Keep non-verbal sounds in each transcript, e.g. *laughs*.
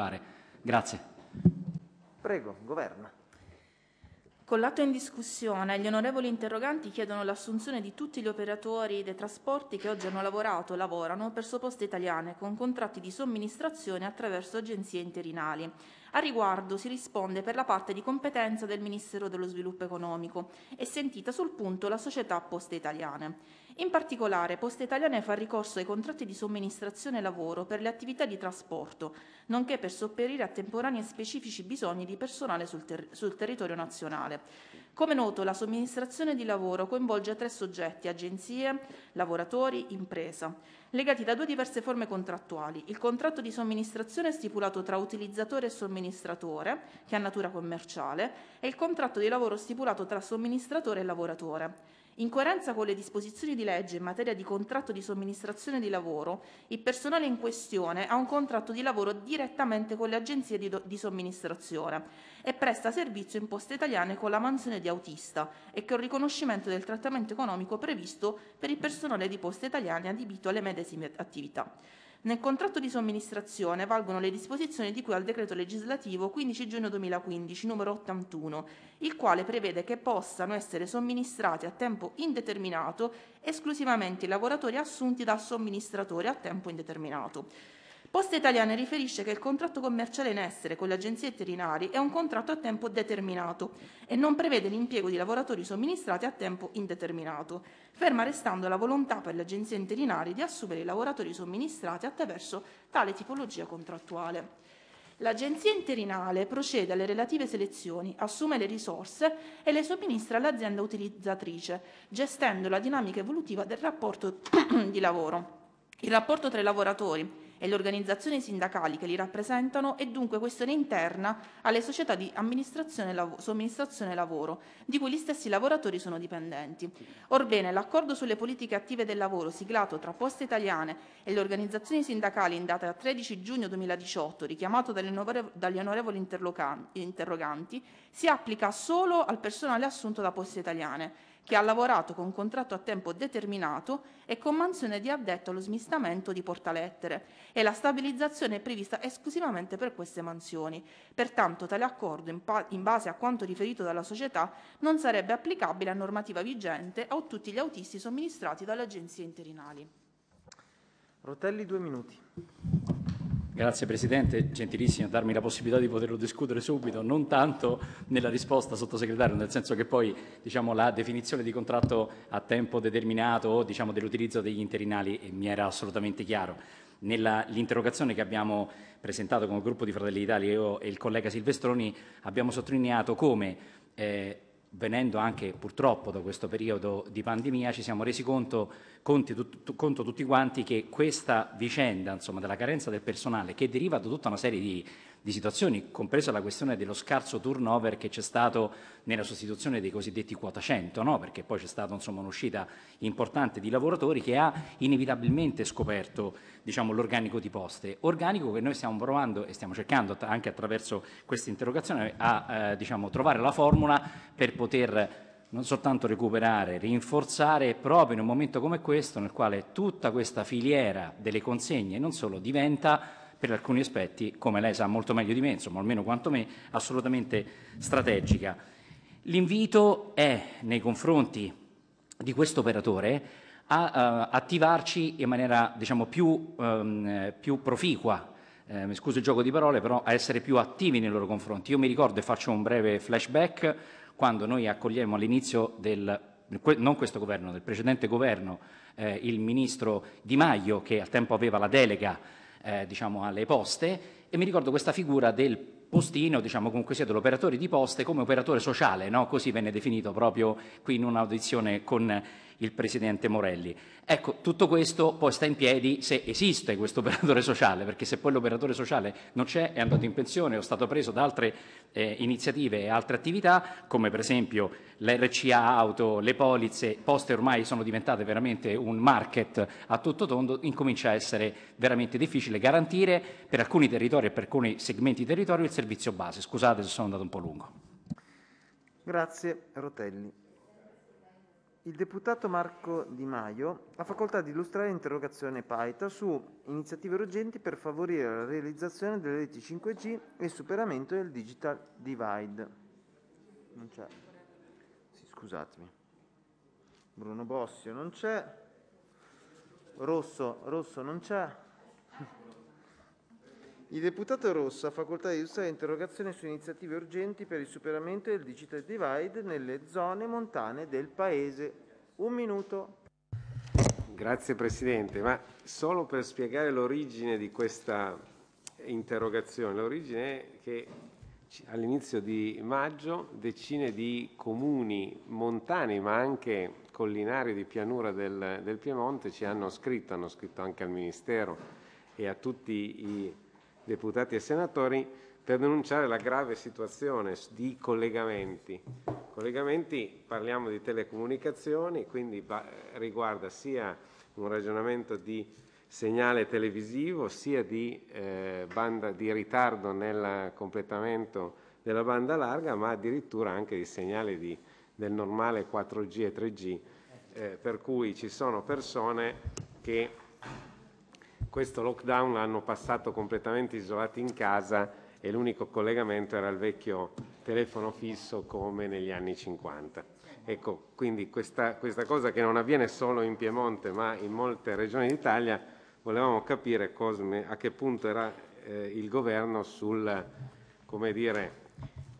partecipare. Grazie. Prego, governo. Con l'atto in discussione, gli onorevoli interroganti chiedono l'assunzione di tutti gli operatori dei trasporti che oggi hanno lavorato o lavorano presso Poste Italiane con contratti di somministrazione attraverso agenzie interinali. A riguardo si risponde per la parte di competenza del Ministero dello Sviluppo Economico e sentita sul punto la società Poste Italiane. In particolare, Poste Italiane fa ricorso ai contratti di somministrazione e lavoro per le attività di trasporto, nonché per sopperire a temporanei e specifici bisogni di personale sul, ter sul territorio nazionale. Come noto, la somministrazione di lavoro coinvolge tre soggetti, agenzie, lavoratori, impresa, legati da due diverse forme contrattuali. Il contratto di somministrazione è stipulato tra utilizzatore e somministratore, che ha natura commerciale, e il contratto di lavoro stipulato tra somministratore e lavoratore. In coerenza con le disposizioni di legge in materia di contratto di somministrazione di lavoro, il personale in questione ha un contratto di lavoro direttamente con le agenzie di, di somministrazione e presta servizio in poste italiane con la mansione di autista e con il riconoscimento del trattamento economico previsto per il personale di poste italiane adibito alle medesime attività. Nel contratto di somministrazione valgono le disposizioni di cui al decreto legislativo 15 giugno 2015 numero 81, il quale prevede che possano essere somministrati a tempo indeterminato esclusivamente i lavoratori assunti da somministratore a tempo indeterminato. Poste Italiane riferisce che il contratto commerciale in essere con le agenzie veterinari è un contratto a tempo determinato e non prevede l'impiego di lavoratori somministrati a tempo indeterminato, ferma restando la volontà per le agenzie interinari di assumere i lavoratori somministrati attraverso tale tipologia contrattuale. L'agenzia interinale procede alle relative selezioni, assume le risorse e le somministra all'azienda utilizzatrice, gestendo la dinamica evolutiva del rapporto *coughs* di lavoro. Il rapporto tra i lavoratori e le organizzazioni sindacali che li rappresentano è dunque questione interna alle società di amministrazione e lav- somministrazione lavoro, di cui gli stessi lavoratori sono dipendenti. Orbene, l'accordo sulle politiche attive del lavoro siglato tra Poste Italiane e le organizzazioni sindacali in data 13 giugno 2018, richiamato dagli onorevoli interroganti, si applica solo al personale assunto da Poste Italiane che ha lavorato con contratto a tempo determinato e con mansione di addetto allo smistamento di portalettere e la stabilizzazione è prevista esclusivamente per queste mansioni. Pertanto tale accordo, in, in base a quanto riferito dalla società, non sarebbe applicabile a normativa vigente o a tutti gli autisti somministrati dalle agenzie interinali. Rotelli due minuti. Grazie Presidente, gentilissimo a darmi la possibilità di poterlo discutere subito, non tanto nella risposta sottosegretario, nel senso che poi diciamo, la definizione di contratto a tempo determinato o diciamo, dell'utilizzo degli interinali eh, mi era assolutamente chiaro. Nell'interrogazione che abbiamo presentato come gruppo di Fratelli d'Italia, io e il collega Silvestroni abbiamo sottolineato come eh, venendo anche purtroppo da questo periodo di pandemia, ci siamo resi conto, conti, tut, conto tutti quanti che questa vicenda insomma, della carenza del personale che deriva da tutta una serie di di situazioni, compresa la questione dello scarso turnover che c'è stato nella sostituzione dei cosiddetti quota 100, no? perché poi c'è stata insomma, un'uscita importante di lavoratori che ha inevitabilmente scoperto diciamo, l'organico di poste, organico che noi stiamo provando e stiamo cercando anche attraverso questa interrogazione a eh, diciamo, trovare la formula per poter non soltanto recuperare, rinforzare proprio in un momento come questo nel quale tutta questa filiera delle consegne non solo diventa per alcuni aspetti, come lei sa molto meglio di me, insomma, almeno quanto me, assolutamente strategica. L'invito è nei confronti di questo operatore a uh, attivarci in maniera diciamo, più, um, più proficua, eh, mi scuso il gioco di parole, però a essere più attivi nei loro confronti. Io mi ricordo e faccio un breve flashback quando noi accogliamo all'inizio del non questo governo, del precedente governo, eh, il ministro Di Maio che al tempo aveva la delega eh, diciamo, alle poste e mi ricordo questa figura del postino, diciamo comunque sia dell'operatore di poste come operatore sociale, no? così venne definito proprio qui in un'audizione con il Presidente Morelli. Ecco, tutto questo poi sta in piedi se esiste questo *laughs* operatore sociale, perché se poi l'operatore sociale non c'è, è andato in pensione o è stato preso da altre eh, iniziative e altre attività, come per esempio l'RCA auto, le polizze, poste ormai sono diventate veramente un market a tutto tondo, incomincia a essere veramente difficile garantire per alcuni territori e per alcuni segmenti di territorio il servizio base. Scusate se sono andato un po' lungo. Grazie Rotelli. Il deputato Marco Di Maio ha facoltà di illustrare l'interrogazione Paita su iniziative urgenti per favorire la realizzazione delle reti 5G e il superamento del digital divide. Non c'è. Sì, scusatemi. Bruno Bossio non c'è. Rosso, Rosso non c'è. Il deputato Rossa ha facoltà di illustrare interrogazione su iniziative urgenti per il superamento del digital divide nelle zone montane del Paese. Un minuto. Grazie Presidente, ma solo per spiegare l'origine di questa interrogazione, l'origine è che all'inizio di maggio decine di comuni montani, ma anche collinari di pianura del, del Piemonte ci hanno scritto, hanno scritto anche al Ministero e a tutti i deputati e senatori, per denunciare la grave situazione di collegamenti. Collegamenti, parliamo di telecomunicazioni, quindi riguarda sia un ragionamento di segnale televisivo, sia di, eh, banda, di ritardo nel completamento della banda larga, ma addirittura anche di segnali di, del normale 4G e 3G, eh, per cui ci sono persone che questo lockdown l'hanno passato completamente isolati in casa e l'unico collegamento era il vecchio telefono fisso come negli anni 50. Ecco, quindi questa, questa cosa che non avviene solo in Piemonte ma in molte regioni d'Italia, volevamo capire cosme, a che punto era eh, il governo sul, come dire,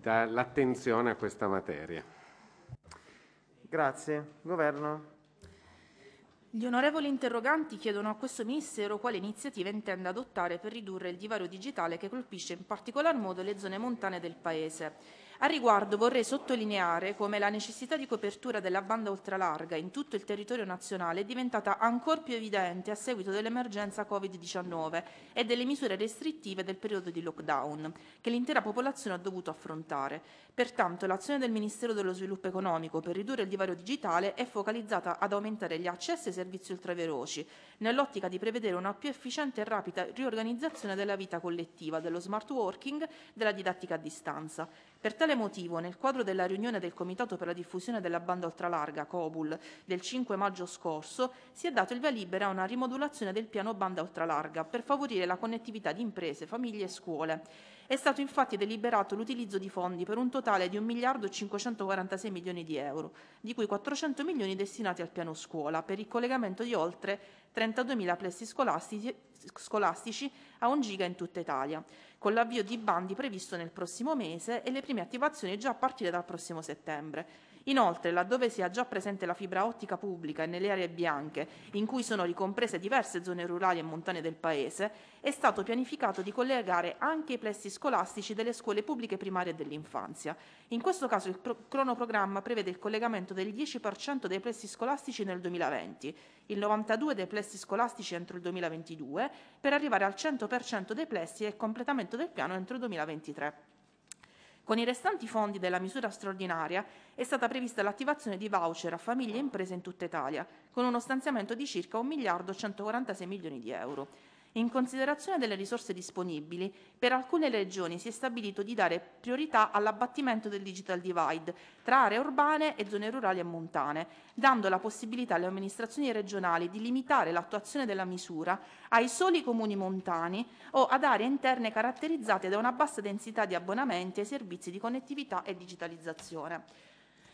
dall'attenzione a questa materia. Grazie. Governo? Gli onorevoli interroganti chiedono a questo Ministero quale iniziativa intenda adottare per ridurre il divario digitale che colpisce in particolar modo le zone montane del Paese. A riguardo vorrei sottolineare come la necessità di copertura della banda ultralarga in tutto il territorio nazionale è diventata ancor più evidente a seguito dell'emergenza Covid-19 e delle misure restrittive del periodo di lockdown che l'intera popolazione ha dovuto affrontare. Pertanto l'azione del Ministero dello Sviluppo Economico per ridurre il divario digitale è focalizzata ad aumentare gli accessi ai servizi ultraveloci, nell'ottica di prevedere una più efficiente e rapida riorganizzazione della vita collettiva, dello smart working, della didattica a distanza. Per tale motivo, nel quadro della riunione del Comitato per la diffusione della banda ultralarga COBUL del 5 maggio scorso, si è dato il via libera a una rimodulazione del piano banda ultralarga per favorire la connettività di imprese, famiglie e scuole. È stato infatti deliberato l'utilizzo di fondi per un totale di 1 miliardo e 546 milioni di euro, di cui 400 milioni destinati al piano scuola per il collegamento di oltre 32 mila plessi scolastici a 1 giga in tutta Italia con l'avvio di bandi previsto nel prossimo mese e le prime attivazioni già a partire dal prossimo settembre. Inoltre, laddove sia già presente la fibra ottica pubblica e nelle aree bianche, in cui sono ricomprese diverse zone rurali e montane del Paese, è stato pianificato di collegare anche i plessi scolastici delle scuole pubbliche primarie dell'infanzia. In questo caso il cronoprogramma prevede il collegamento del 10% dei plessi scolastici nel 2020, il 92% dei plessi scolastici entro il 2022, per arrivare al 100% dei plessi e il completamento del piano entro il 2023. Con i restanti fondi della misura straordinaria è stata prevista l'attivazione di voucher a famiglie e imprese in tutta Italia, con uno stanziamento di circa 1 miliardo 146 milioni di euro. In considerazione delle risorse disponibili, per alcune regioni si è stabilito di dare priorità all'abbattimento del digital divide tra aree urbane e zone rurali e montane, dando la possibilità alle amministrazioni regionali di limitare l'attuazione della misura ai soli comuni montani o ad aree interne caratterizzate da una bassa densità di abbonamenti ai servizi di connettività e digitalizzazione.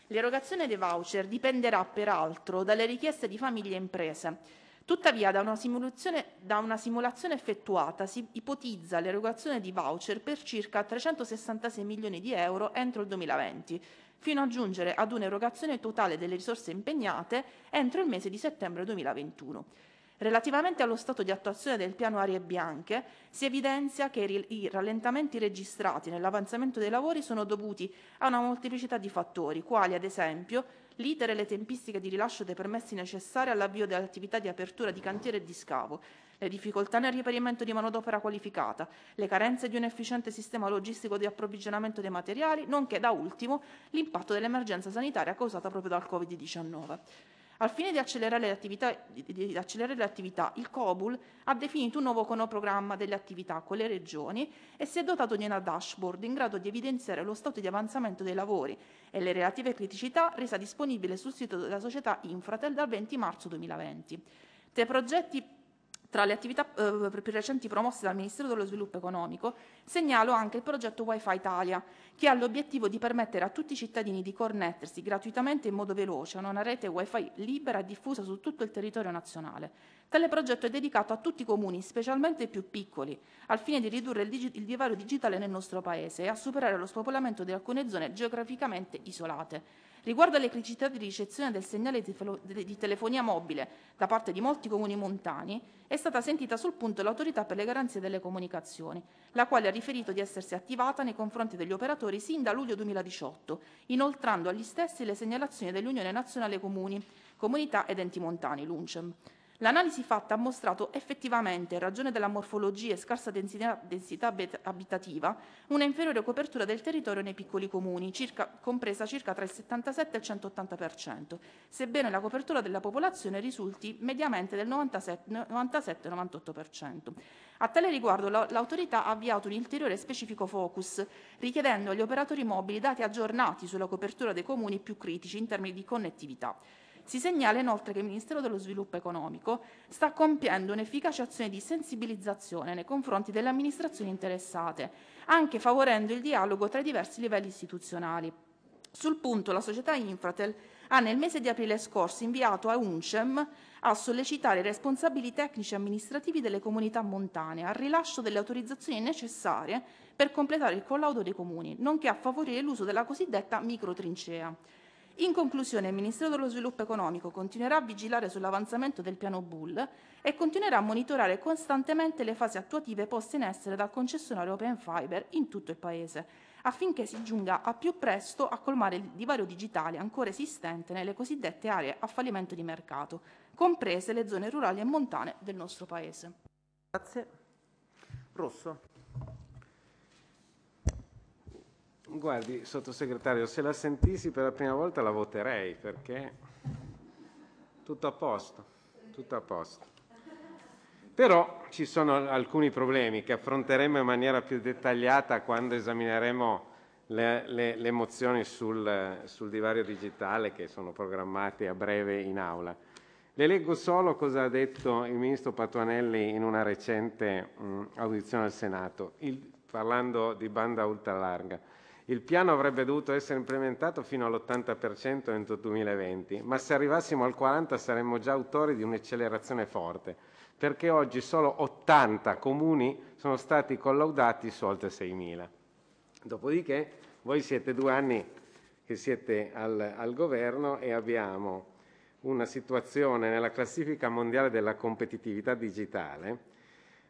L'erogazione dei voucher dipenderà peraltro dalle richieste di famiglie e imprese Tuttavia, da una, da una simulazione effettuata si ipotizza l'erogazione di voucher per circa 366 milioni di euro entro il 2020, fino a giungere ad un'erogazione totale delle risorse impegnate entro il mese di settembre 2021. Relativamente allo stato di attuazione del piano Arie Bianche, si evidenzia che i rallentamenti registrati nell'avanzamento dei lavori sono dovuti a una molteplicità di fattori, quali ad esempio l'iter e le tempistiche di rilascio dei permessi necessari all'avvio delle attività di apertura di cantiere e di scavo, le difficoltà nel riperimento di manodopera qualificata, le carenze di un efficiente sistema logistico di approvvigionamento dei materiali, nonché, da ultimo, l'impatto dell'emergenza sanitaria causata proprio dal Covid-19. Al fine di accelerare le attività, di accelerare le attività il COBUL ha definito un nuovo cronoprogramma delle attività con le regioni e si è dotato di una dashboard in grado di evidenziare lo stato di avanzamento dei lavori e le relative criticità resa disponibile sul sito della società Infratel dal 20 marzo 2020. Tra i progetti tra le attività eh, più recenti promosse dal Ministero dello Sviluppo Economico segnalo anche il progetto Wi-Fi Italia, che ha l'obiettivo di permettere a tutti i cittadini di connettersi gratuitamente in modo veloce a una rete Wi-Fi libera e diffusa su tutto il territorio nazionale. Tale progetto è dedicato a tutti i comuni, specialmente i più piccoli, al fine di ridurre il, digi il divario digitale nel nostro Paese e a superare lo spopolamento di alcune zone geograficamente isolate. Riguardo alle criticità di ricezione del segnale di telefonia mobile da parte di molti comuni montani, è stata sentita sul punto l'autorità per le garanzie delle comunicazioni, la quale ha riferito di essersi attivata nei confronti degli operatori sin da luglio 2018, inoltrando agli stessi le segnalazioni dell'Unione Nazionale Comuni, Comunità ed Enti Montani, l'UNCEM. L'analisi fatta ha mostrato effettivamente, in ragione della morfologia e scarsa densità, densità abitativa, una inferiore copertura del territorio nei piccoli comuni, circa, compresa circa tra il 77 e il 180%, sebbene la copertura della popolazione risulti mediamente del 97-98%. A tale riguardo l'autorità ha avviato un ulteriore specifico focus, richiedendo agli operatori mobili dati aggiornati sulla copertura dei comuni più critici in termini di connettività. Si segnala inoltre che il Ministero dello Sviluppo Economico sta compiendo un'efficace azione di sensibilizzazione nei confronti delle amministrazioni interessate, anche favorendo il dialogo tra i diversi livelli istituzionali. Sul punto la società Infratel ha nel mese di aprile scorso inviato a UNCEM a sollecitare i responsabili tecnici e amministrativi delle comunità montane al rilascio delle autorizzazioni necessarie per completare il collaudo dei comuni, nonché a favorire l'uso della cosiddetta microtrincea. In conclusione, il Ministero dello Sviluppo Economico continuerà a vigilare sull'avanzamento del piano Bull e continuerà a monitorare costantemente le fasi attuative poste in essere dal concessionario Open Fiber in tutto il Paese, affinché si giunga a più presto a colmare il divario digitale ancora esistente nelle cosiddette aree a fallimento di mercato, comprese le zone rurali e montane del nostro Paese. Grazie. Rosso. Guardi, sottosegretario, se la sentissi per la prima volta la voterei perché tutto a posto, tutto a posto. Però ci sono alcuni problemi che affronteremo in maniera più dettagliata quando esamineremo le, le, le mozioni sul, sul divario digitale che sono programmate a breve in aula. Le leggo solo cosa ha detto il ministro Patuanelli in una recente mh, audizione al Senato, il, parlando di banda ultralarga. Il piano avrebbe dovuto essere implementato fino all'80% entro il 2020, ma se arrivassimo al 40% saremmo già autori di un'accelerazione forte, perché oggi solo 80 comuni sono stati collaudati su oltre 6.000. Dopodiché voi siete due anni che siete al, al governo e abbiamo una situazione nella classifica mondiale della competitività digitale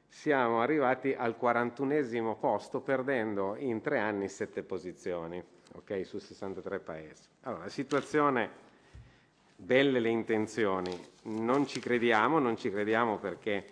siamo arrivati al 41 posto perdendo in tre anni sette posizioni okay, su 63 paesi. Allora, la situazione, belle le intenzioni, non ci crediamo, non ci crediamo perché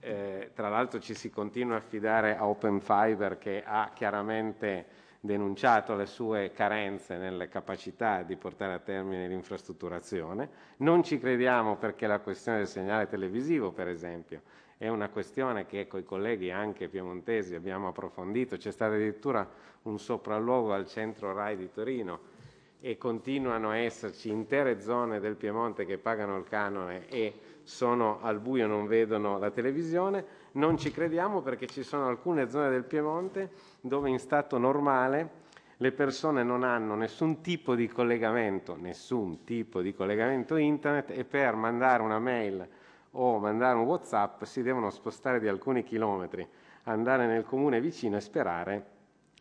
eh, tra l'altro ci si continua a fidare a Open Fiber che ha chiaramente denunciato le sue carenze nelle capacità di portare a termine l'infrastrutturazione. Non ci crediamo perché la questione del segnale televisivo, per esempio, è una questione che con i colleghi anche piemontesi abbiamo approfondito, c'è stato addirittura un sopralluogo al centro RAI di Torino e continuano a esserci intere zone del Piemonte che pagano il canone e sono al buio, non vedono la televisione, non ci crediamo perché ci sono alcune zone del Piemonte dove in stato normale le persone non hanno nessun tipo di collegamento, nessun tipo di collegamento internet e per mandare una mail o mandare un WhatsApp si devono spostare di alcuni chilometri, andare nel comune vicino e sperare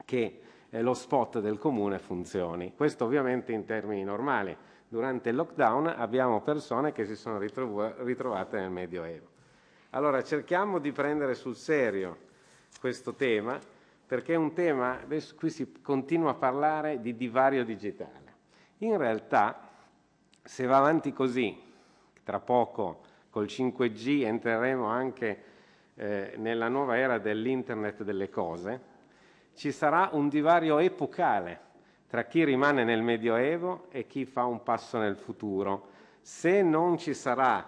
che eh, lo spot del comune funzioni. Questo ovviamente in termini normali. Durante il lockdown abbiamo persone che si sono ritrov- ritrovate nel Medioevo. Allora cerchiamo di prendere sul serio questo tema perché è un tema, adesso qui si continua a parlare di divario digitale. In realtà se va avanti così, tra poco Col 5G entreremo anche eh, nella nuova era dell'internet delle cose. Ci sarà un divario epocale tra chi rimane nel Medioevo e chi fa un passo nel futuro. Se non ci sarà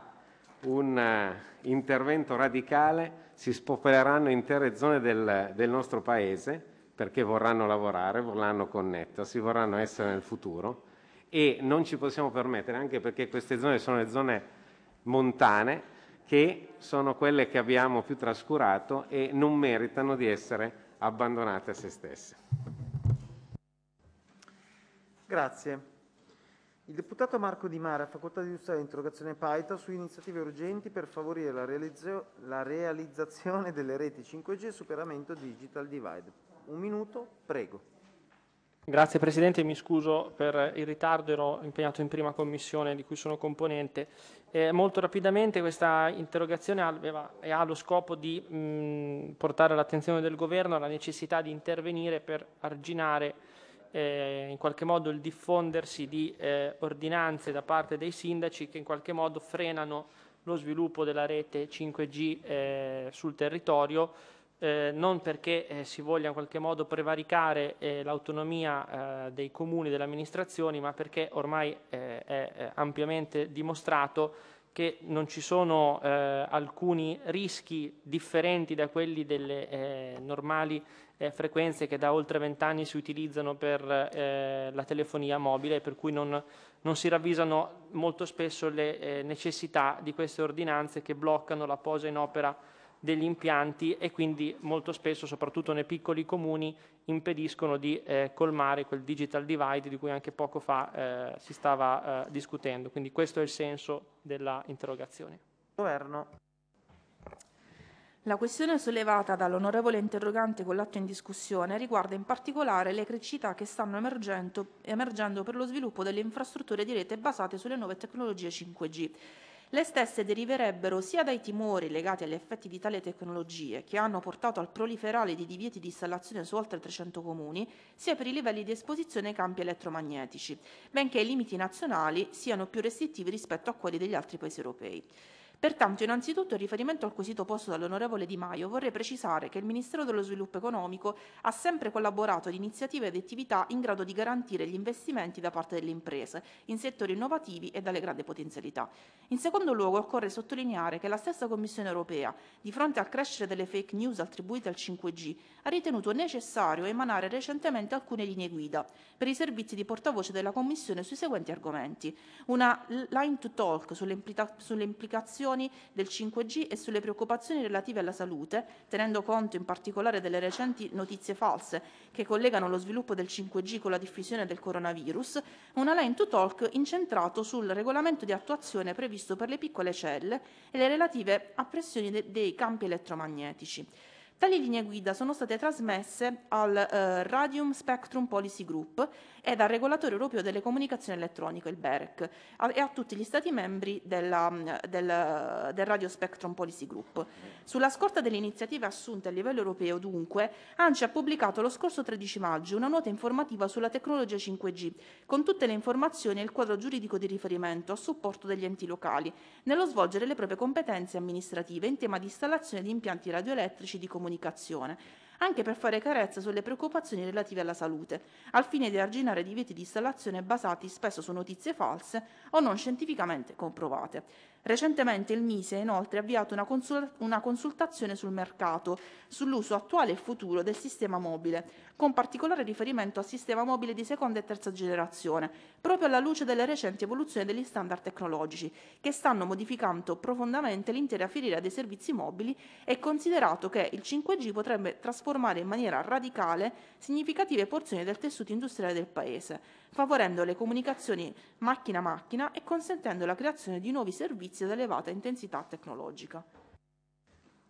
un uh, intervento radicale, si spopoleranno intere zone del, del nostro paese perché vorranno lavorare, vorranno connettersi, vorranno essere nel futuro e non ci possiamo permettere, anche perché queste zone sono le zone montane che sono quelle che abbiamo più trascurato e non meritano di essere abbandonate a se stesse. Grazie. Il deputato Marco Di Mare ha facoltà di usare l'interrogazione Paita su iniziative urgenti per favorire la, realizzo- la realizzazione delle reti 5G e superamento digital divide. Un minuto, prego. Grazie Presidente, mi scuso per il ritardo, ero impegnato in prima commissione di cui sono componente. Eh, molto rapidamente questa interrogazione aveva, ha lo scopo di mh, portare all'attenzione del Governo la necessità di intervenire per arginare eh, in qualche modo il diffondersi di eh, ordinanze da parte dei sindaci che in qualche modo frenano lo sviluppo della rete 5G eh, sul territorio eh, non perché eh, si voglia in qualche modo prevaricare eh, l'autonomia eh, dei comuni, e delle amministrazioni, ma perché ormai eh, è eh, ampiamente dimostrato che non ci sono alcuni rischi differenti da quelli delle normali frequenze che da oltre vent'anni si utilizzano per la telefonia mobile, per cui non, non si ravvisano molto spesso le necessità di queste ordinanze che bloccano la posa in opera degli impianti e quindi molto spesso, soprattutto nei piccoli comuni, impediscono di eh, colmare quel digital divide di cui anche poco fa eh, si stava eh, discutendo. Quindi questo è il senso dell'interrogazione. Governo. La questione sollevata dall'onorevole interrogante con l'atto in discussione riguarda in particolare le criticità che stanno emergendo, emergendo per lo sviluppo delle infrastrutture di rete basate sulle nuove tecnologie 5G le stesse deriverebbero sia dai timori legati agli effetti di tali tecnologie, che hanno portato al proliferare di divieti di installazione su oltre 300 comuni, sia per i livelli di esposizione ai campi elettromagnetici, benché i limiti nazionali siano più restrittivi rispetto a quelli degli altri paesi europei. Pertanto, innanzitutto, in riferimento al quesito posto dall'onorevole Di Maio, vorrei precisare che il Ministero dello Sviluppo Economico ha sempre collaborato ad iniziative ed attività in grado di garantire gli investimenti da parte delle imprese in settori innovativi e dalle grandi potenzialità. In secondo luogo, occorre sottolineare che la stessa Commissione europea, di fronte al crescere delle fake news attribuite al 5G, ha ritenuto necessario emanare recentemente alcune linee guida per i servizi di portavoce della Commissione sui seguenti argomenti. Una line to talk sulle, implica- sulle implicazioni applicazioni del 5G e sulle preoccupazioni relative alla salute, tenendo conto in particolare delle recenti notizie false che collegano lo sviluppo del 5G con la diffusione del coronavirus, una Align to Talk incentrato sul regolamento di attuazione previsto per le piccole celle e le relative appressioni de- dei campi elettromagnetici. Tali linee guida sono state trasmesse al eh, Radium Spectrum Policy Group e dal regolatore europeo delle comunicazioni elettroniche, il BEREC, a, e a tutti gli Stati membri della, mm, del, del Radio Spectrum Policy Group. Sulla scorta delle iniziative assunte a livello europeo, dunque, ANCI ha pubblicato lo scorso 13 maggio una nota informativa sulla tecnologia 5G, con tutte le informazioni e il quadro giuridico di riferimento a supporto degli enti locali, nello svolgere le proprie competenze amministrative in tema di installazione di impianti radioelettrici di comunicazione anche per fare carezza sulle preoccupazioni relative alla salute, al fine di arginare divieti di installazione basati spesso su notizie false o non scientificamente comprovate. Recentemente il Mise ha inoltre avviato una, consul- una consultazione sul mercato, sull'uso attuale e futuro del sistema mobile, con particolare riferimento al sistema mobile di seconda e terza generazione, proprio alla luce delle recenti evoluzioni degli standard tecnologici, che stanno modificando profondamente l'intera filiera dei servizi mobili e considerato che il 5G potrebbe trasformare in maniera radicale significative porzioni del tessuto industriale del Paese, favorendo le comunicazioni macchina-macchina a e consentendo la creazione di nuovi servizi ad elevata intensità tecnologica.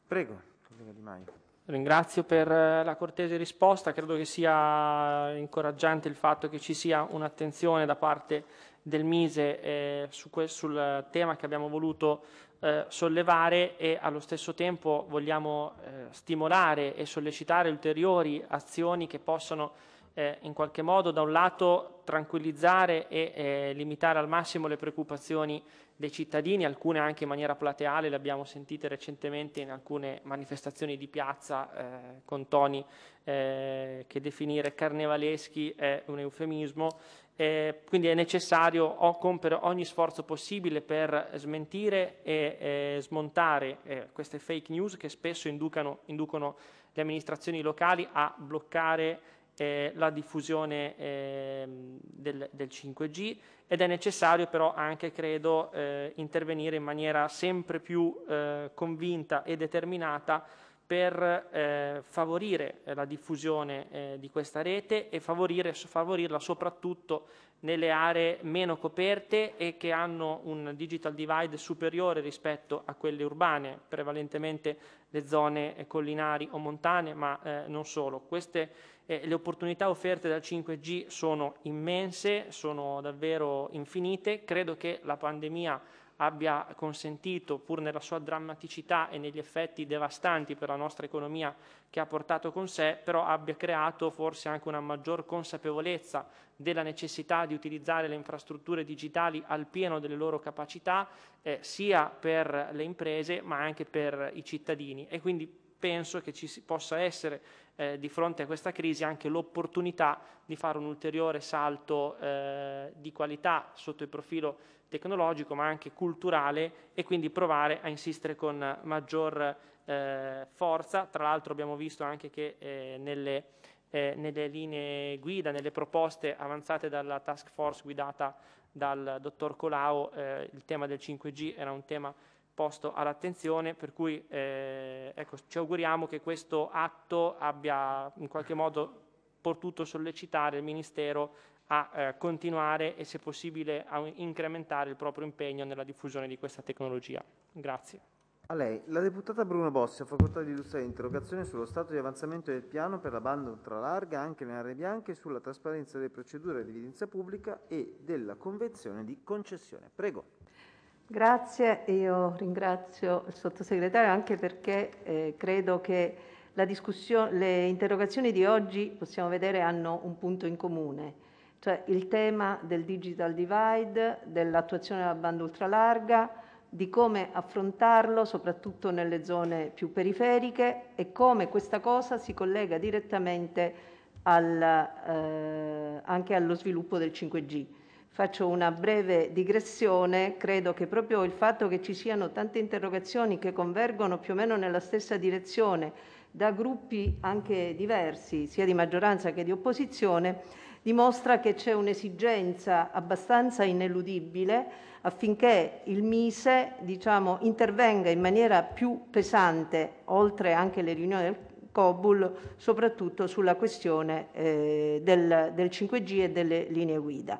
Prego, collega Di Maio. Ringrazio per eh, la cortese risposta, credo che sia incoraggiante il fatto che ci sia un'attenzione da parte del Mise eh, su quel, sul tema che abbiamo voluto eh, sollevare e allo stesso tempo vogliamo eh, stimolare e sollecitare ulteriori azioni che possano eh, in qualche modo da un lato tranquillizzare e eh, limitare al massimo le preoccupazioni dei cittadini, alcune anche in maniera plateale, le abbiamo sentite recentemente in alcune manifestazioni di piazza eh, con toni eh, che definire carnevaleschi è un eufemismo, eh, quindi è necessario compiere ogni sforzo possibile per smentire e eh, smontare eh, queste fake news che spesso inducano, inducono le amministrazioni locali a bloccare eh, la diffusione eh, del, del, 5G ed è necessario però anche, credo, eh, intervenire in maniera sempre più eh, convinta e determinata per eh, favorire la diffusione eh, di questa rete e favorire, favorirla soprattutto nelle aree meno coperte e che hanno un digital divide superiore rispetto a quelle urbane, prevalentemente le zone eh, collinari o montane, ma eh, non solo. Queste, eh, le opportunità offerte dal 5G sono immense, sono davvero infinite. Credo che la pandemia abbia consentito, pur nella sua drammaticità e negli effetti devastanti per la nostra economia che ha portato con sé, però abbia creato forse anche una maggior consapevolezza della necessità di utilizzare le infrastrutture digitali al pieno delle loro capacità, eh, sia per le imprese ma anche per i cittadini. E quindi penso che ci possa essere eh, di fronte a questa crisi anche l'opportunità di fare un ulteriore salto eh, di qualità sotto il profilo tecnologico ma anche culturale e quindi provare a insistere con maggior eh, forza. Tra l'altro abbiamo visto anche che eh, nelle, eh, nelle linee guida, nelle proposte avanzate dalla task force guidata dal dottor Colau, eh, il tema del 5G era un tema posto all'attenzione, per cui eh, ecco, ci auguriamo che questo atto abbia in qualche modo potuto sollecitare il Ministero a eh, continuare e se possibile a incrementare il proprio impegno nella diffusione di questa tecnologia. Grazie. A lei, la deputata Bruno Bossi ha facoltà di illustrare l'interrogazione sullo stato di avanzamento del piano per la banda ultralarga anche nelle aree bianche sulla trasparenza delle procedure di evidenza pubblica e della convenzione di concessione. Prego. Grazie, io ringrazio il sottosegretario anche perché eh, credo che le interrogazioni di oggi, possiamo vedere, hanno un punto in comune, cioè il tema del digital divide, dell'attuazione della banda ultralarga, di come affrontarlo soprattutto nelle zone più periferiche e come questa cosa si collega direttamente al, eh, anche allo sviluppo del 5G. Faccio una breve digressione, credo che proprio il fatto che ci siano tante interrogazioni che convergono più o meno nella stessa direzione da gruppi anche diversi, sia di maggioranza che di opposizione, dimostra che c'è un'esigenza abbastanza ineludibile affinché il Mise diciamo, intervenga in maniera più pesante, oltre anche le riunioni del Cobul, soprattutto sulla questione eh, del, del 5G e delle linee guida.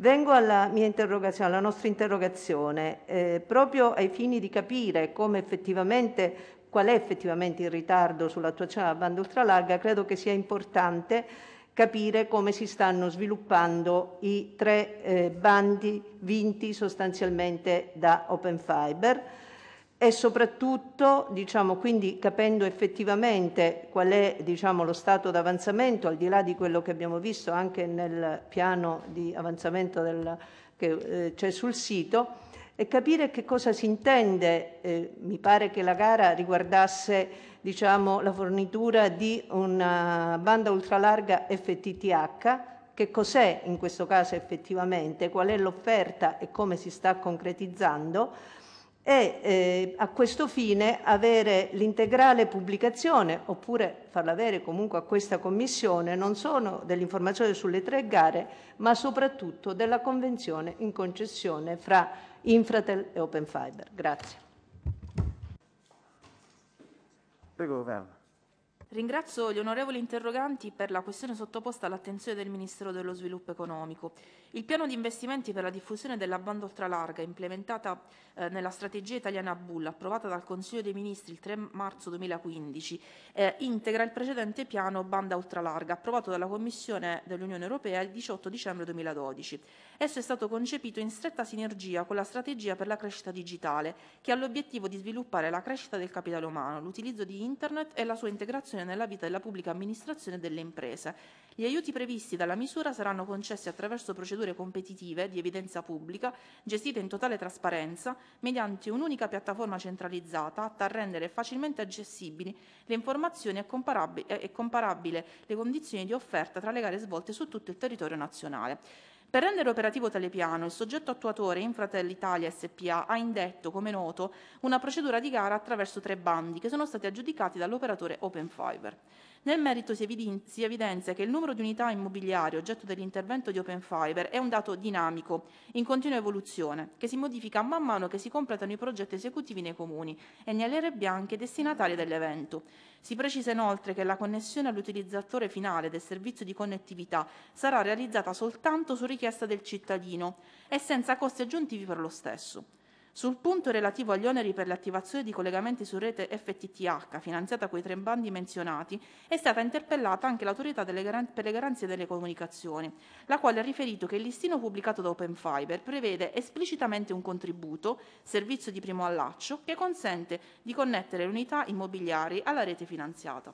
Vengo alla mia interrogazione, alla nostra interrogazione, eh, proprio ai fini di capire come effettivamente qual è effettivamente il ritardo sull'attuazione cioè, della banda ultralarga, credo che sia importante capire come si stanno sviluppando i tre eh, bandi vinti sostanzialmente da Open Fiber e soprattutto, diciamo, quindi capendo effettivamente qual è diciamo, lo stato d'avanzamento, al di là di quello che abbiamo visto anche nel piano di avanzamento del, che eh, c'è sul sito, e capire che cosa si intende. Eh, mi pare che la gara riguardasse diciamo, la fornitura di una banda ultralarga FTTH, che cos'è in questo caso effettivamente, qual è l'offerta e come si sta concretizzando e eh, a questo fine avere l'integrale pubblicazione oppure farla avere comunque a questa commissione non solo dell'informazione sulle tre gare ma soprattutto della convenzione in concessione fra Infratel e Open Fiber. Grazie. Prego, governo. Ringrazio gli onorevoli interroganti per la questione sottoposta all'attenzione del Ministero dello Sviluppo Economico. Il piano di investimenti per la diffusione della banda ultralarga implementata eh, nella strategia italiana Bull approvata dal Consiglio dei Ministri il 3 marzo 2015 eh, integra il precedente piano banda ultralarga approvato dalla Commissione dell'Unione Europea il 18 dicembre 2012. Esso è stato concepito in stretta sinergia con la strategia per la crescita digitale, che ha l'obiettivo di sviluppare la crescita del capitale umano, l'utilizzo di Internet e la sua integrazione nella vita della pubblica amministrazione e delle imprese. Gli aiuti previsti dalla misura saranno concessi attraverso procedure competitive di evidenza pubblica, gestite in totale trasparenza, mediante un'unica piattaforma centralizzata atta a rendere facilmente accessibili le informazioni e comparabile, e comparabile le condizioni di offerta tra le gare svolte su tutto il territorio nazionale. Per rendere operativo tale piano, il soggetto attuatore Infratel Italia SPA ha indetto, come noto, una procedura di gara attraverso tre bandi che sono stati aggiudicati dall'operatore Open Fiber. Nel merito si, evidenzia che il numero di unità immobiliari oggetto dell'intervento di Open Fiber è un dato dinamico, in continua evoluzione, che si modifica man mano che si completano i progetti esecutivi nei comuni e nelle aree bianche destinatarie dell'evento. Si precisa inoltre che la connessione all'utilizzatore finale del servizio di connettività sarà realizzata soltanto su richiesta del cittadino e senza costi aggiuntivi per lo stesso. Sul punto relativo agli oneri per l'attivazione di collegamenti su rete FTTH finanziata coi tre bandi menzionati, è stata interpellata anche l'autorità per le garanzie delle comunicazioni, la quale ha riferito che il listino pubblicato da Open Fiber prevede esplicitamente un contributo, servizio di primo allaccio, che consente di connettere le unità immobiliari alla rete finanziata.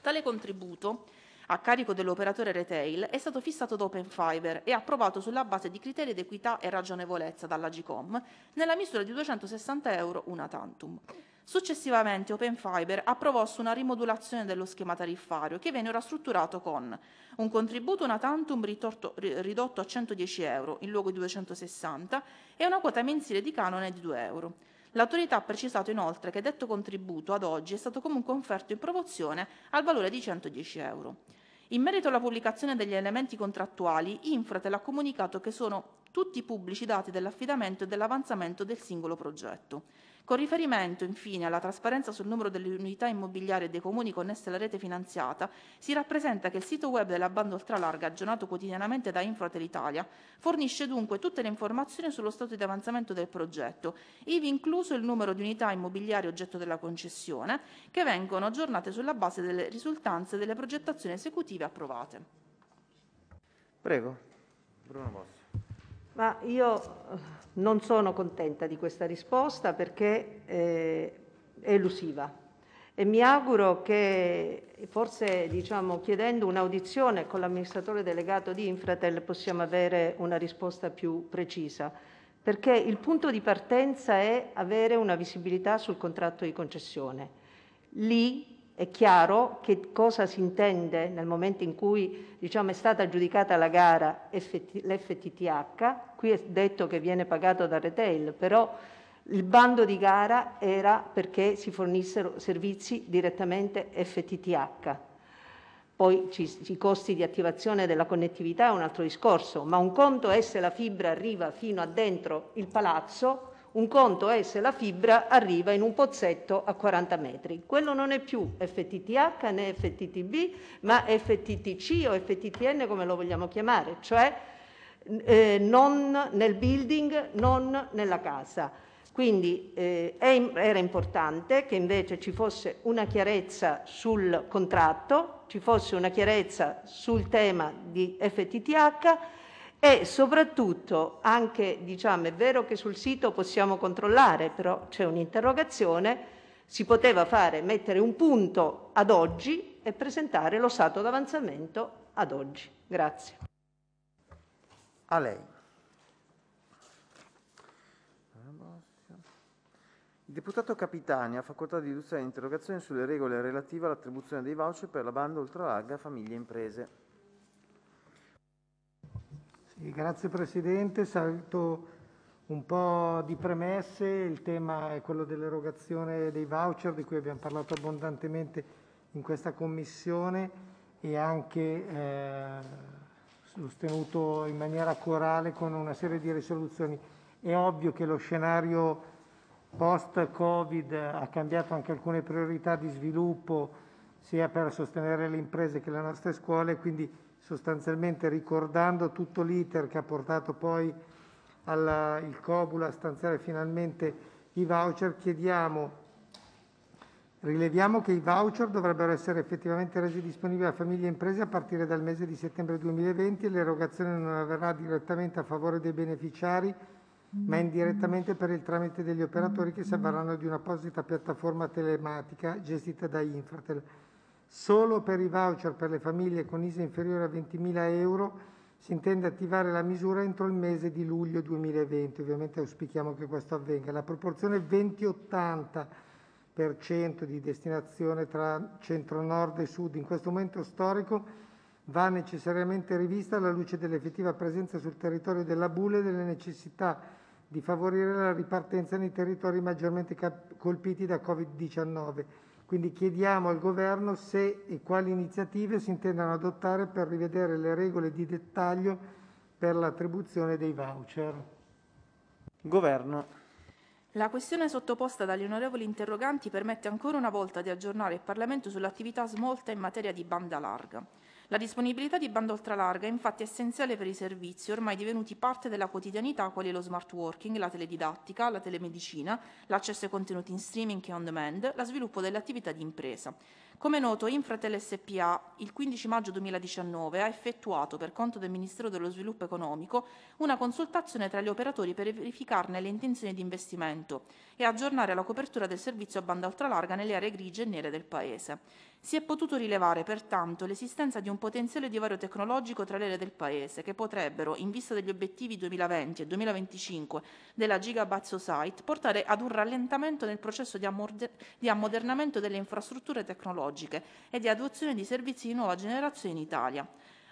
Tale contributo a carico dell'operatore retail è stato fissato da Open Fiber e approvato sulla base di criteri di equità e ragionevolezza dall'Agicom nella misura di 260 euro una tantum. Successivamente Open Fiber ha promosso una rimodulazione dello schema tariffario che viene ora strutturato con un contributo una tantum ritorto, ridotto a 110 euro in luogo di 260 e una quota mensile di canone di 2 euro. L'autorità ha precisato inoltre che detto contributo ad oggi è stato comunque offerto in promozione al valore di 110 euro. In merito alla pubblicazione degli elementi contrattuali, Infratel ha comunicato che sono tutti pubblici i dati dell'affidamento e dell'avanzamento del singolo progetto. Con riferimento, infine, alla trasparenza sul numero delle unità immobiliari e dei comuni connesse alla rete finanziata, si rappresenta che il sito web della banda ultralarga, aggiornato quotidianamente da Infratel Italia, fornisce dunque tutte le informazioni sullo stato di avanzamento del progetto, ivi incluso il numero di unità immobiliari oggetto della concessione, che vengono aggiornate sulla base delle risultanze delle progettazioni esecutive approvate. Prego. Bruno Bosso. Ma io eh, non sono contenta di questa risposta perché eh, è elusiva e mi auguro che forse diciamo, chiedendo un'audizione con l'amministratore delegato di Infratel possiamo avere una risposta più precisa, perché il punto di partenza è avere una visibilità sul contratto di concessione. Lì è chiaro che cosa si intende nel momento in cui diciamo, è stata giudicata la gara FT, l'FTTH, qui è detto che viene pagato da retail, però il bando di gara era perché si fornissero servizi direttamente FTTH. Poi ci, i costi di attivazione della connettività è un altro discorso, ma un conto è se la fibra arriva fino a dentro il palazzo un conto è se la fibra arriva in un pozzetto a 40 metri. Quello non è più FTTH né FTTB, ma FTTC o FTTN come lo vogliamo chiamare, cioè eh, non nel building, non nella casa. Quindi eh, era importante che invece ci fosse una chiarezza sul contratto, ci fosse una chiarezza sul tema di FTTH e soprattutto, anche diciamo, è vero che sul sito possiamo controllare, però c'è un'interrogazione, si poteva fare, mettere un punto ad oggi e presentare lo stato d'avanzamento ad oggi. Grazie. A lei. Il deputato Capitani ha facoltà di illustrare l'interrogazione sulle regole relative all'attribuzione dei voucher per la banda ultralarga famiglie e imprese. Grazie Presidente, saluto un po' di premesse, il tema è quello dell'erogazione dei voucher di cui abbiamo parlato abbondantemente in questa Commissione e anche eh, sostenuto in maniera corale con una serie di risoluzioni. È ovvio che lo scenario post-Covid ha cambiato anche alcune priorità di sviluppo sia per sostenere le imprese che le nostre scuole, quindi sostanzialmente ricordando tutto l'iter che ha portato poi alla, il Cobula a stanziare finalmente i voucher, chiediamo Rileviamo che i voucher dovrebbero essere effettivamente resi disponibili a famiglie e imprese a partire dal mese di settembre 2020 e l'erogazione non avverrà direttamente a favore dei beneficiari, ma indirettamente per il tramite degli operatori che si avvarranno di un'apposita piattaforma telematica gestita da Infratel. Solo per i voucher per le famiglie con ISE inferiore a 20.000 euro si intende attivare la misura entro il mese di luglio 2020, ovviamente auspichiamo che questo avvenga. La proporzione 20-80% di destinazione tra centro nord e sud in questo momento storico va necessariamente rivista alla luce dell'effettiva presenza sul territorio della Bula e delle necessità di favorire la ripartenza nei territori maggiormente colpiti da Covid-19 quindi chiediamo al Governo se e quali iniziative si intendano adottare per rivedere le regole di dettaglio per l'attribuzione dei voucher. Governo. La questione sottoposta dagli onorevoli interroganti permette ancora una volta di aggiornare il Parlamento sull'attività smolta in materia di banda larga. La disponibilità di banda ultralarga è infatti essenziale per i servizi ormai divenuti parte della quotidianità quali lo smart working, la teledidattica, la telemedicina, l'accesso ai contenuti in streaming e on demand, lo sviluppo delle attività di impresa. Come noto, Infratel SPA il 15 maggio 2019 ha effettuato per conto del Ministero dello Sviluppo Economico una consultazione tra gli operatori per verificarne le intenzioni di investimento e aggiornare la copertura del servizio a banda ultralarga nelle aree grigie e nere del Paese. Si è potuto rilevare pertanto l'esistenza di un potenziale divario tecnologico tra le aree del Paese che potrebbero, in vista degli obiettivi 2020 e 2025 della Gigabyte Society, portare ad un rallentamento nel processo di, ammodernamento delle infrastrutture tecnologiche e di adozione di servizi di nuova generazione in Italia.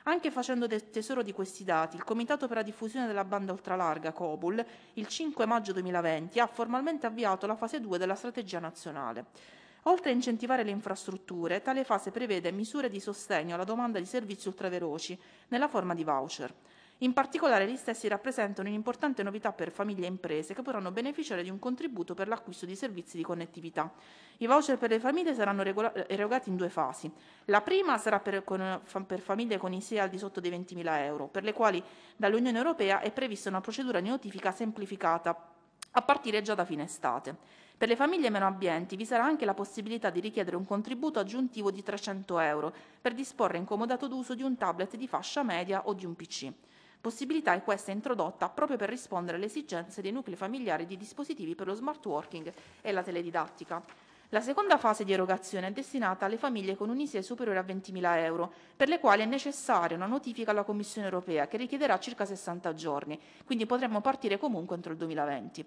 Anche facendo tesoro di questi dati, il Comitato per la diffusione della banda ultralarga COBUL il 5 maggio 2020 ha formalmente avviato la fase 2 della strategia nazionale. Oltre a incentivare le infrastrutture, tale fase prevede misure di sostegno alla domanda di servizi ultraveloci nella forma di voucher. In particolare, gli stessi rappresentano un'importante novità per famiglie e imprese che potranno beneficiare di un contributo per l'acquisto di servizi di connettività. I voucher per le famiglie saranno erogati in due fasi. La prima sarà per, con, per famiglie con ISEE al di sotto dei 20.000 euro, per le quali dall'Unione Europea è prevista una procedura di notifica semplificata a partire già da fine estate. Per le famiglie meno abbienti vi sarà anche la possibilità di richiedere un contributo aggiuntivo di 300 euro per disporre in comodato d'uso di un tablet di fascia media o di un PC. Possibilità è questa introdotta proprio per rispondere alle esigenze dei nuclei familiari di dispositivi per lo smart working e la teledidattica. La seconda fase di erogazione è destinata alle famiglie con un ISEE superiore a 20.000 euro, per le quali è necessaria una notifica alla Commissione europea che richiederà circa 60 giorni, quindi potremmo partire comunque entro il 2020.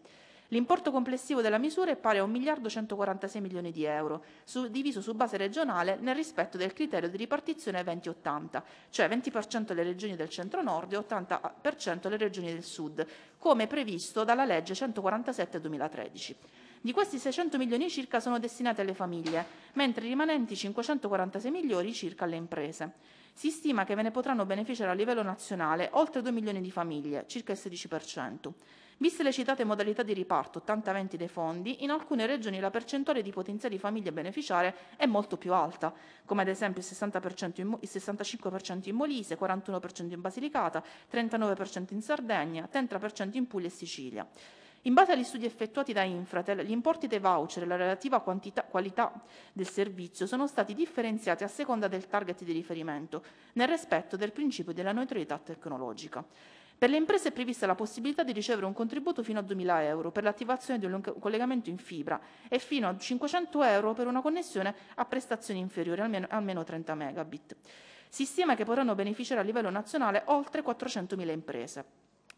L'importo complessivo della misura è pari a 1 miliardo 146 milioni di euro, suddiviso su base regionale nel rispetto del criterio di ripartizione 20-80, cioè 20% alle regioni del centro-nord e 80% alle regioni del sud, come previsto dalla legge 147 2013. Di questi 600 milioni circa sono destinati alle famiglie, mentre i rimanenti 546 milioni circa alle imprese. Si stima che ve ne potranno beneficiare a livello nazionale oltre 2 milioni di famiglie, circa il 16%. Viste le citate modalità di riparto 80-20 dei fondi, in alcune regioni la percentuale di potenziali famiglie beneficiarie è molto più alta, come ad esempio il, in, il 65% in Molise, 41% in Basilicata, 39% in Sardegna, 30% in Puglia e Sicilia. In base agli studi effettuati da Infratel, gli importi dei voucher e la relativa quantità, qualità del servizio sono stati differenziati a seconda del target di riferimento, nel rispetto del principio della neutralità tecnologica. Per le imprese è prevista la possibilità di ricevere un contributo fino a 2.000 euro per l'attivazione di un collegamento in fibra e fino a 500 euro per una connessione a prestazioni inferiori, almeno, almeno 30 megabit. Si stima che potranno beneficiare a livello nazionale oltre 400.000 imprese.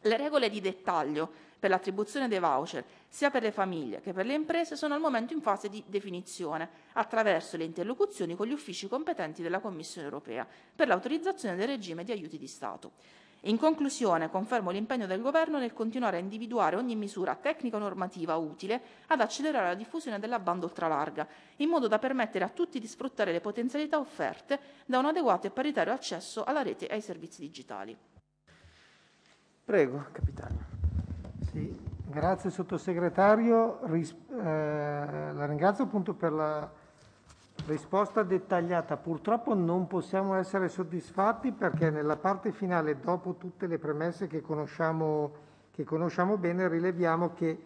Le regole di dettaglio per l'attribuzione dei voucher, sia per le famiglie che per le imprese, sono al momento in fase di definizione, attraverso le interlocuzioni con gli uffici competenti della Commissione europea, per l'autorizzazione del regime di aiuti di Stato. In conclusione, confermo l'impegno del Governo nel continuare a individuare ogni misura tecnica normativa utile ad accelerare la diffusione della banda ultralarga, in modo da permettere a tutti di sfruttare le potenzialità offerte da un adeguato e paritario accesso alla rete e ai servizi digitali. Prego, capitano. Sì, grazie sottosegretario, Ris eh, la ringrazio appunto per la risposta dettagliata. Purtroppo non possiamo essere soddisfatti perché nella parte finale, dopo tutte le premesse che conosciamo, che conosciamo bene, rileviamo che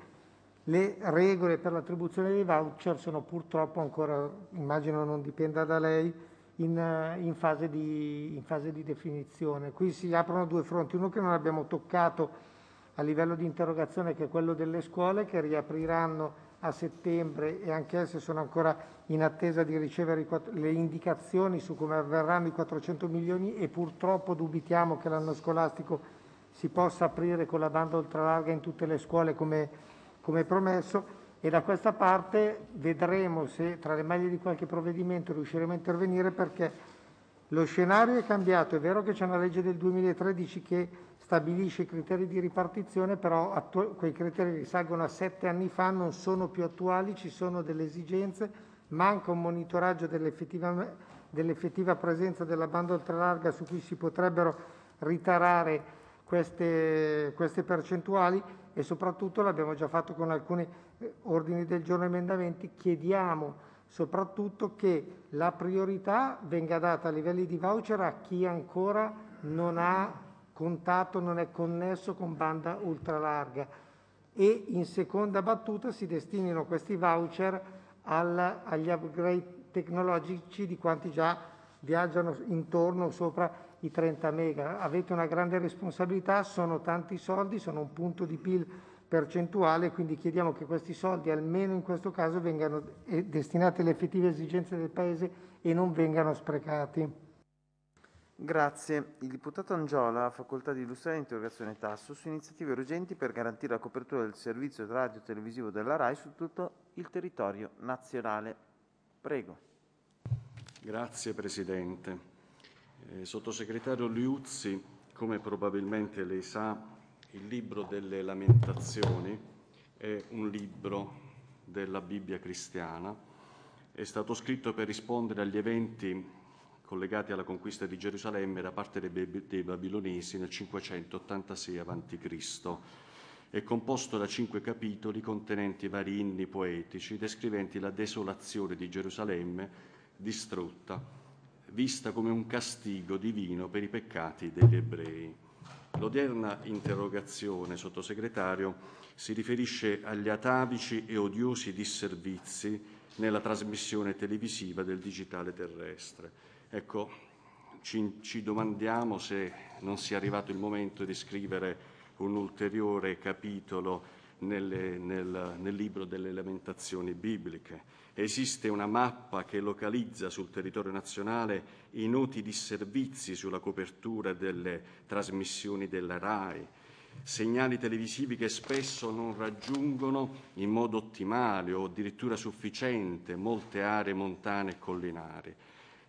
le regole per l'attribuzione dei voucher sono purtroppo ancora, immagino non dipenda da lei, in, eh, in, fase di, in fase di definizione. Qui si aprono due fronti, uno che non abbiamo toccato a livello di interrogazione che è quello delle scuole che riapriranno a settembre e anche esse sono ancora in attesa di ricevere le indicazioni su come avverranno i 400 milioni e purtroppo dubitiamo che l'anno scolastico si possa aprire con la banda ultralarga in tutte le scuole come, come promesso e da questa parte vedremo se tra le maglie di qualche provvedimento riusciremo a intervenire perché lo scenario è cambiato, è vero che c'è una legge del 2013 che stabilisce i criteri di ripartizione, però quei criteri risalgono a sette anni fa, non sono più attuali, ci sono delle esigenze, manca un monitoraggio dell'effettiva, dell presenza della banda ultralarga su cui si potrebbero ritarare queste, queste percentuali e soprattutto l'abbiamo già fatto con alcune ordini del giorno emendamenti, chiediamo soprattutto che la priorità venga data a livelli di voucher a chi ancora non ha contatto, non è connesso con banda ultralarga e in seconda battuta si destinino questi voucher al, agli upgrade tecnologici di quanti già viaggiano intorno o sopra i 30 mega. Avete una grande responsabilità, sono tanti soldi, sono un punto di PIL percentuale, quindi chiediamo che questi soldi almeno in questo caso vengano eh, destinati alle effettive esigenze del Paese e non vengano sprecati. Grazie. Il deputato Angiola ha facoltà di illustrare l'interrogazione Tasso su iniziative urgenti per garantire la copertura del servizio radio televisivo della RAI su tutto il territorio nazionale. Prego. Grazie Presidente. Eh, sottosegretario Liuzzi, come probabilmente lei sa, il libro delle lamentazioni è un libro della Bibbia cristiana, è stato scritto per rispondere agli eventi collegati alla conquista di Gerusalemme da parte dei babilonesi nel 586 a.C. È composto da cinque capitoli contenenti vari inni poetici descriventi la desolazione di Gerusalemme distrutta, vista come un castigo divino per i peccati degli ebrei. L'odierna interrogazione, sottosegretario, si riferisce agli atavici e odiosi disservizi nella trasmissione televisiva del digitale terrestre. Ecco, ci, ci domandiamo se non sia arrivato il momento di scrivere un ulteriore capitolo nelle, nel, nel libro delle lamentazioni bibliche. Esiste una mappa che localizza sul territorio nazionale i noti disservizi sulla copertura delle trasmissioni della RAI, segnali televisivi che spesso non raggiungono in modo ottimale o addirittura sufficiente molte aree montane e collinari.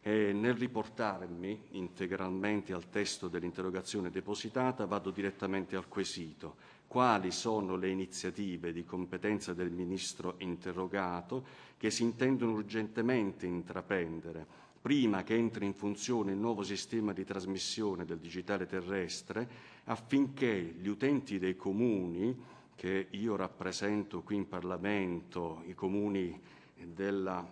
E nel riportarmi integralmente al testo dell'interrogazione depositata vado direttamente al quesito quali sono le iniziative di competenza del Ministro interrogato che si intendono urgentemente intraprendere prima che entri in funzione il nuovo sistema di trasmissione del digitale terrestre affinché gli utenti dei comuni che io rappresento qui in Parlamento, i comuni della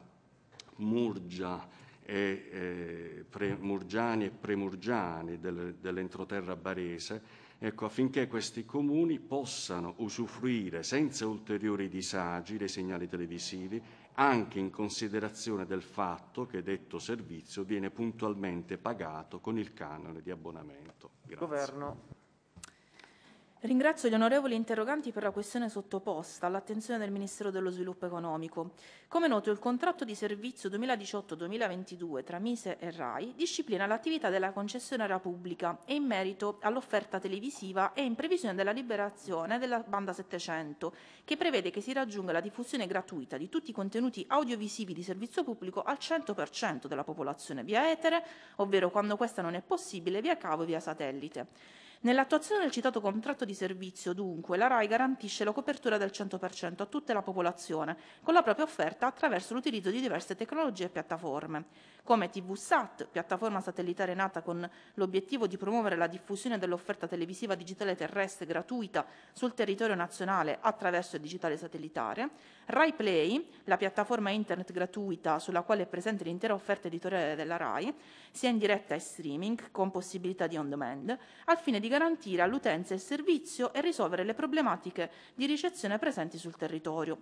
Murgia, e, eh, pre, Murgiani e Premurgiani del, dell'entroterra barese ecco, affinché questi comuni possano usufruire senza ulteriori disagi dei segnali televisivi, anche in considerazione del fatto che detto servizio viene puntualmente pagato con il canone di abbonamento. Grazie. Governo. Ringrazio gli onorevoli interroganti per la questione sottoposta all'attenzione del Ministero dello Sviluppo Economico. Come noto, il contratto di servizio 2018-2022 tra Mise e RAI disciplina l'attività della concessionaria pubblica e in merito all'offerta televisiva e in previsione della liberazione della banda 700, che prevede che si raggiunga la diffusione gratuita di tutti i contenuti audiovisivi di servizio pubblico al 100% della popolazione via etere, ovvero quando questa non è possibile via cavo e via satellite. Nell'attuazione del citato contratto di servizio, dunque, la RAI garantisce la copertura del 100% a tutta la popolazione, con la propria offerta attraverso l'utilizzo di diverse tecnologie e piattaforme, come TVSAT, piattaforma satellitare nata con l'obiettivo di promuovere la diffusione dell'offerta televisiva digitale terrestre gratuita sul territorio nazionale attraverso il digitale satellitare, RaiPlay, la piattaforma internet gratuita sulla quale è presente l'intera offerta editoriale della Rai, sia in diretta e streaming, con possibilità di on demand, al fine di garantire all'utenza il servizio e risolvere le problematiche di ricezione presenti sul territorio.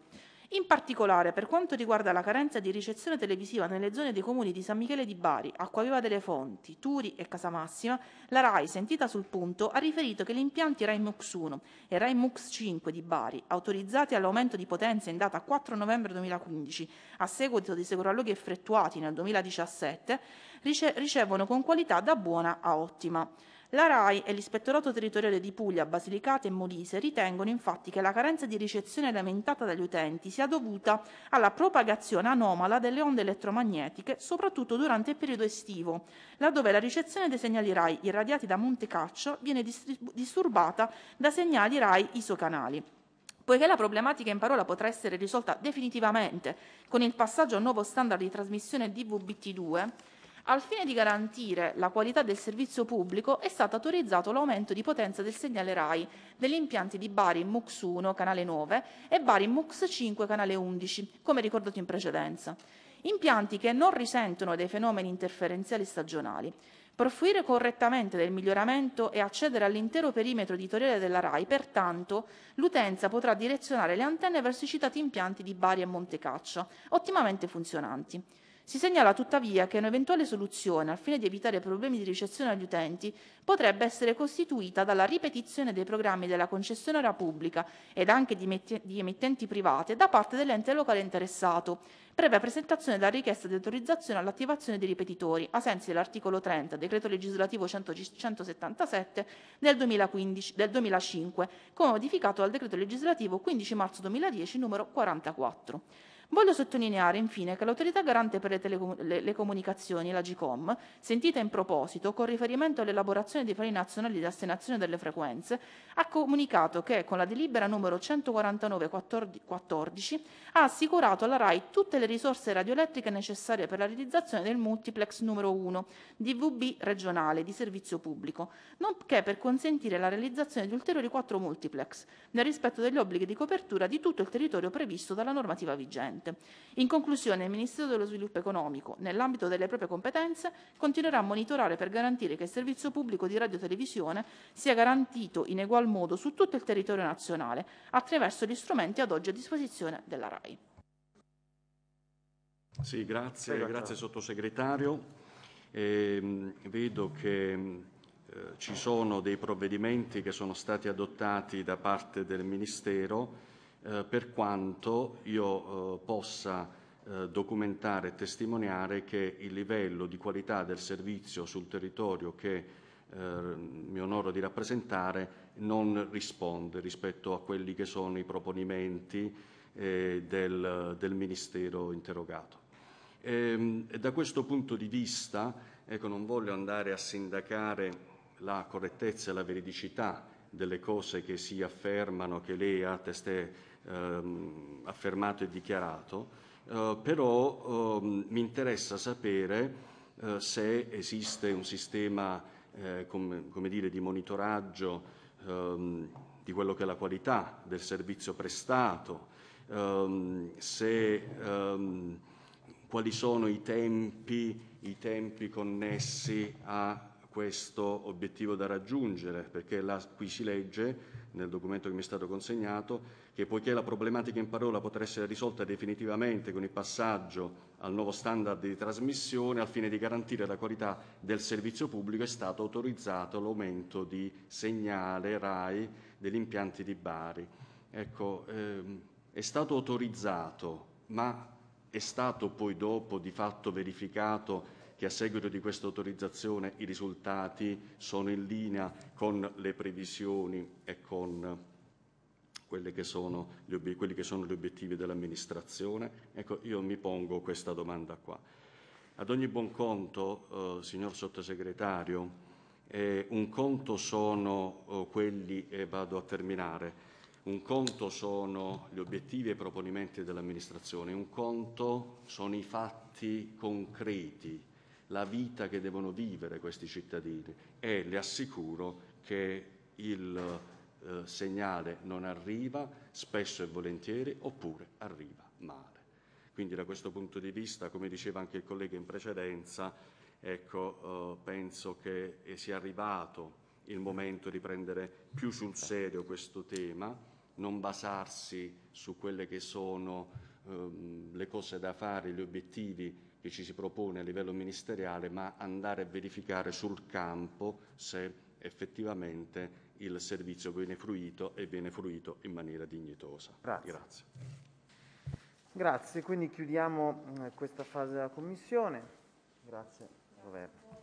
In particolare, per quanto riguarda la carenza di ricezione televisiva nelle zone dei comuni di San Michele di Bari, Acquaviva delle Fonti, Turi e Casamassima, la RAI, sentita sul punto, ha riferito che gli impianti RAI MUX 1 e RAI MUX 5 di Bari, autorizzati all'aumento di potenza in data 4 novembre 2015, a seguito dei sopralluoghi effettuati nel 2017, ricevono con qualità da buona a ottima. La RAI e l'Ispettorato Territoriale di Puglia, Basilicata e Molise ritengono infatti che la carenza di ricezione lamentata dagli utenti sia dovuta alla propagazione anomala delle onde elettromagnetiche, soprattutto durante il periodo estivo, laddove la ricezione dei segnali RAI irradiati da Montecaccio viene disturbata da segnali RAI isocanali. Poiché la problematica in parola potrà essere risolta definitivamente con il passaggio al nuovo standard di trasmissione DVBT2, al fine di garantire la qualità del servizio pubblico è stato autorizzato l'aumento di potenza del segnale RAI degli impianti di Bari MUX 1 canale 9 e Bari MUX 5 canale 11, come ricordato in precedenza. Impianti che non risentono dei fenomeni interferenziali stagionali. Per fruire correttamente del miglioramento e accedere all'intero perimetro editoriale della RAI, pertanto, l'utenza potrà direzionare le antenne verso i citati impianti di Bari e Montecaccia, ottimamente funzionanti. Si segnala tuttavia che un'eventuale soluzione, al fine di evitare problemi di ricezione agli utenti, potrebbe essere costituita dalla ripetizione dei programmi della concessionaria pubblica ed anche di, emittenti private da parte dell'ente locale interessato, previa presentazione della richiesta di autorizzazione all'attivazione dei ripetitori, a sensi dell'articolo 30, decreto legislativo 177 del, 2015, del 2005, come modificato dal decreto legislativo 15 marzo 2010 numero 44. Voglio sottolineare infine che l'autorità garante per le, telecom- le, le comunicazioni, la GCOM, sentita in proposito con riferimento all'elaborazione dei piani nazionali di assegnazione delle frequenze, ha comunicato che con la delibera numero 149-14 ha assicurato alla RAI tutte le risorse radioelettriche necessarie per la realizzazione del multiplex numero 1 DVB regionale di servizio pubblico, nonché per consentire la realizzazione di ulteriori quattro multiplex, nel rispetto degli obblighi di copertura di tutto il territorio previsto dalla normativa vigente. President. In conclusione, il Ministero dello Sviluppo Economico, nell'ambito delle proprie competenze, continuerà a monitorare per garantire che il servizio pubblico di radiotelevisione sia garantito in egual modo su tutto il territorio nazionale, attraverso gli strumenti ad oggi a disposizione della RAI. Sì, grazie, Prego, grazie sottosegretario. E, ehm, vedo che eh, ci sono dei provvedimenti che sono stati adottati da parte del Ministero eh, per quanto io eh, possa eh, documentare e testimoniare che il livello di qualità del servizio sul territorio che eh, mi onoro di rappresentare non risponde rispetto a quelli che sono i proponimenti del, del, Ministero interrogato. Ehm, e, da questo punto di vista, ecco, non voglio andare a sindacare la correttezza e la veridicità delle cose che si affermano, che lei ha testé ehm, affermato e dichiarato, eh, però ehm, mi interessa sapere eh, se esiste un sistema eh, com, come dire, di monitoraggio ehm, di quello che è la qualità del servizio prestato, ehm, se, ehm, quali sono i tempi, i tempi connessi a questo obiettivo da raggiungere, perché là, qui si legge nel documento che mi è stato consegnato che poiché la problematica in parola potrà essere risolta definitivamente con il passaggio al nuovo standard di trasmissione al fine di garantire la qualità del servizio pubblico è stato autorizzato l'aumento di segnale RAI degli impianti di Bari. Ecco, ehm, è stato autorizzato, ma è stato poi dopo di fatto verificato che a seguito di questa autorizzazione i risultati sono in linea con le previsioni e con quelli che sono gli, obiettivi dell'amministrazione? Ecco, io mi pongo questa domanda qua. Ad ogni buon conto, eh, signor Sottosegretario, eh, un conto sono oh, quelli, e eh, vado a terminare, un conto sono gli obiettivi e i proponimenti dell'amministrazione, un conto sono i fatti concreti, la vita che devono vivere questi cittadini e le assicuro che il eh, segnale non arriva spesso e volentieri oppure arriva male. Quindi da questo punto di vista, come diceva anche il collega in precedenza, ecco, eh, penso che eh, sia arrivato il momento di prendere più sul serio questo tema, non basarsi su quelle che sono ehm, le cose da fare, gli obiettivi che ci si propone a livello ministeriale, ma andare a verificare sul campo se effettivamente il servizio viene fruito e viene fruito in maniera dignitosa. Grazie. Grazie. Grazie. quindi chiudiamo eh, questa fase della Commissione. Grazie Governo.